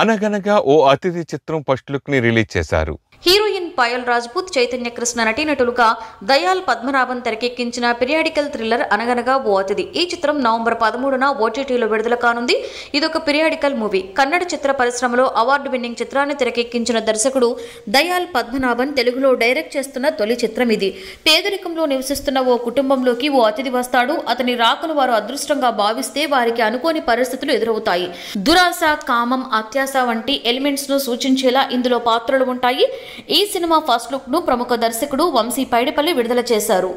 అనగనగా ఓ అతిథి చిత్రం ఫస్ట్ లుక్ ని రిలీజ్ చేశారు హీరో పాయల్ రాజ్పూత్ చైతన్య కృష్ణ నటీనటులుగా దయాల్ పద్మనాభన్ తెరకెక్కించిన పిరియాడికల్ థ్రిల్లర్ అనగనగా ఓ అతిథి ఈ చిత్రం నవంబర్ పదమూడున ఓటీటీలో విడుదల కానుంది ఇదొక పిరియాడికల్ మూవీ కన్నడ చిత్ర పరిశ్రమలో అవార్డు విన్నింగ్ చిత్రాన్ని తెరకెక్కించిన దర్శకుడు దయాల్ పద్మనాభన్ తెలుగులో డైరెక్ట్ చేస్తున్న తొలి చిత్రం ఇది పేదరికంలో నివసిస్తున్న ఓ కుటుంబంలోకి ఓ అతిథి వస్తాడు అతని రాకను వారు అదృష్టంగా భావిస్తే వారికి అనుకోని పరిస్థితులు ఎదురవుతాయి దురాశ కామం అత్యాశ వంటి ఎలిమెంట్స్ ను సూచించేలా ఇందులో పాత్రలు ఉంటాయి ఈ సినిమా సినిమా ఫస్ట్ ను ప్రముఖ దర్శకుడు వంశీ పైడిపల్లి విడుదల చేశారు